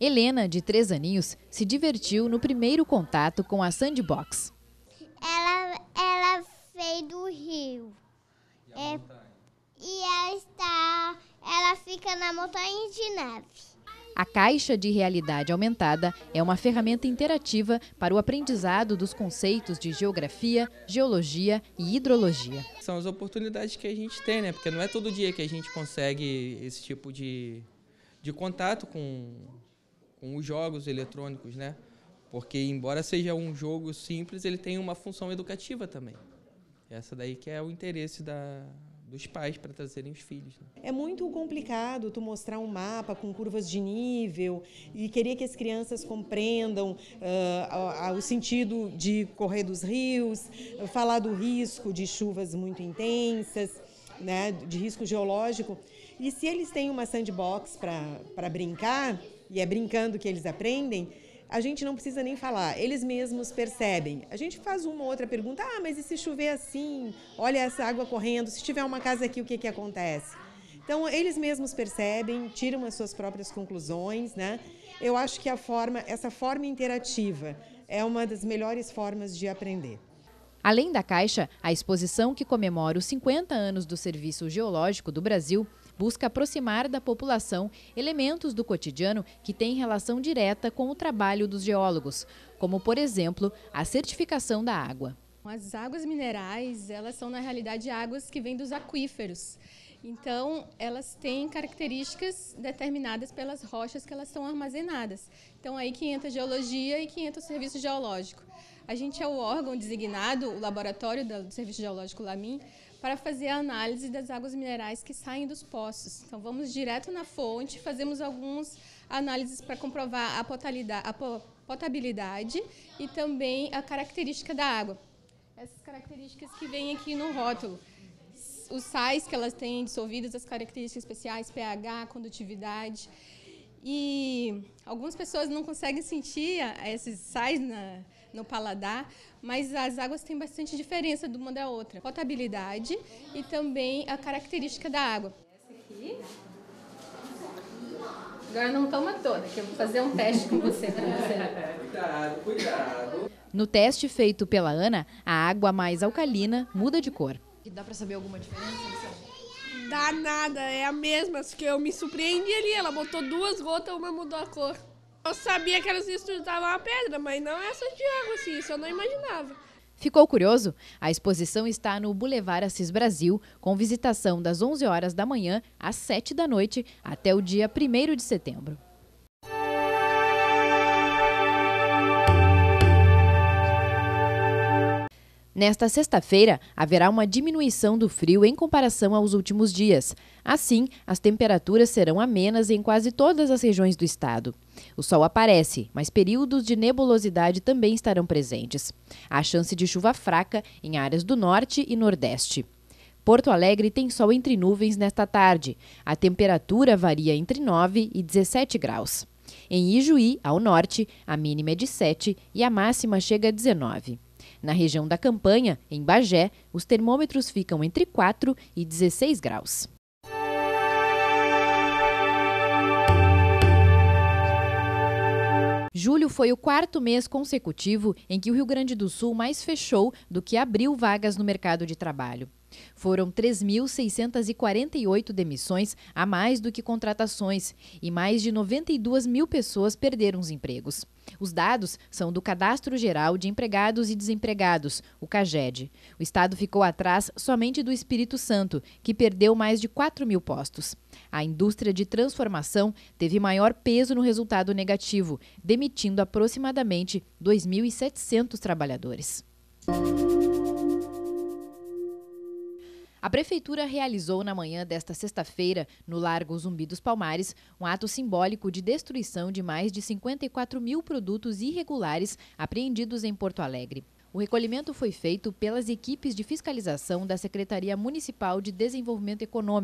Helena, de três aninhos, se divertiu no primeiro contato com a sandbox. Ela, ela veio do rio. E, é, e ela está. Ela fica na montanha de neve. A caixa de realidade aumentada é uma ferramenta interativa para o aprendizado dos conceitos de geografia, geologia e hidrologia. São as oportunidades que a gente tem, né? Porque não é todo dia que a gente consegue esse tipo de, de contato com, com os jogos eletrônicos, né? Porque embora seja um jogo simples, ele tem uma função educativa também. Essa daí que é o interesse da, dos pais para trazerem os filhos. Né? É muito complicado tu mostrar um mapa com curvas de nível e querer que as crianças compreendam uh, o sentido de correr dos rios, falar do risco de chuvas muito intensas, né, de risco geológico. E se eles têm uma sandbox para brincar, e é brincando que eles aprendem, a gente não precisa nem falar, eles mesmos percebem. A gente faz uma ou outra pergunta, ah, mas e se chover assim? Olha essa água correndo, se tiver uma casa aqui, o que, que acontece? Então, eles mesmos percebem, tiram as suas próprias conclusões, né? Eu acho que a forma, essa forma interativa é uma das melhores formas de aprender. Além da Caixa, a exposição que comemora os 50 anos do Serviço Geológico do Brasil busca aproximar da população elementos do cotidiano que têm relação direta com o trabalho dos geólogos, como, por exemplo, a certificação da água. As águas minerais, elas são na realidade águas que vêm dos aquíferos. Então, elas têm características determinadas pelas rochas que elas são armazenadas. Então, aí que entra a geologia e que entra o serviço geológico. A gente é o órgão designado, o laboratório do Serviço Geológico LAMIN, para fazer a análise das águas minerais que saem dos poços. Então, vamos direto na fonte, fazemos algumas análises para comprovar a, a potabilidade e também a característica da água. Essas características que vêm aqui no rótulo. Os sais que elas têm dissolvidos, as características especiais, pH, condutividade. E algumas pessoas não conseguem sentir eh, esses sais na, no paladar, mas as águas têm bastante diferença de uma da outra. Potabilidade e também a característica da água. Essa aqui. Agora não toma toda, que eu vou fazer um teste com você. você. cuidado, cuidado. No teste feito pela Ana, a água mais alcalina muda de cor. dá para saber alguma diferença? Dá nada, é a mesma, que eu me surpreendi ali. Ela botou duas gotas, uma mudou a cor. Eu sabia que elas estudavam a pedra, mas não essa de água, assim, isso eu não imaginava. Ficou curioso? A exposição está no Boulevard Assis Brasil, com visitação das 11 horas da manhã às 7 da noite até o dia 1 de setembro. Nesta sexta-feira, haverá uma diminuição do frio em comparação aos últimos dias. Assim, as temperaturas serão amenas em quase todas as regiões do estado. O sol aparece, mas períodos de nebulosidade também estarão presentes. Há chance de chuva fraca em áreas do norte e nordeste. Porto Alegre tem sol entre nuvens nesta tarde. A temperatura varia entre 9 e 17 graus. Em Ijuí, ao norte, a mínima é de 7 e a máxima chega a 19. Na região da campanha, em Bagé, os termômetros ficam entre 4 e 16 graus. Julho foi o quarto mês consecutivo em que o Rio Grande do Sul mais fechou do que abriu vagas no mercado de trabalho. Foram 3.648 demissões a mais do que contratações e mais de 92 mil pessoas perderam os empregos. Os dados são do Cadastro Geral de Empregados e Desempregados, o CAGED. O Estado ficou atrás somente do Espírito Santo, que perdeu mais de 4 mil postos. A indústria de transformação teve maior peso no resultado negativo, demitindo aproximadamente 2.700 trabalhadores. A Prefeitura realizou na manhã desta sexta-feira, no Largo Zumbi dos Palmares, um ato simbólico de destruição de mais de 54 mil produtos irregulares apreendidos em Porto Alegre. O recolhimento foi feito pelas equipes de fiscalização da Secretaria Municipal de Desenvolvimento Econômico